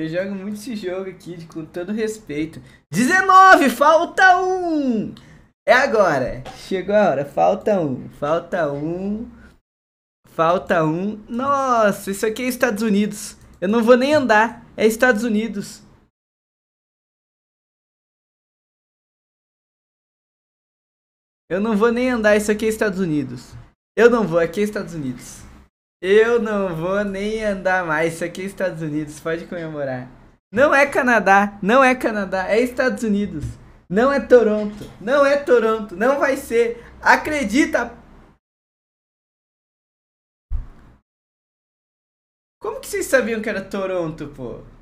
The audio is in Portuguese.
Eu jogo muito esse jogo aqui, com todo respeito. 19, falta um! É agora! Chegou a hora, falta um, falta um, falta um. Nossa, isso aqui é Estados Unidos. Eu não vou nem andar, é Estados Unidos. Eu não vou nem andar, isso aqui é Estados Unidos. Eu não vou, aqui é Estados Unidos. Eu não vou nem andar mais. Isso aqui é Estados Unidos, pode comemorar. Não é Canadá, não é Canadá, é Estados Unidos. Não é Toronto, não é Toronto, não vai ser. Acredita! Como que vocês sabiam que era Toronto, pô?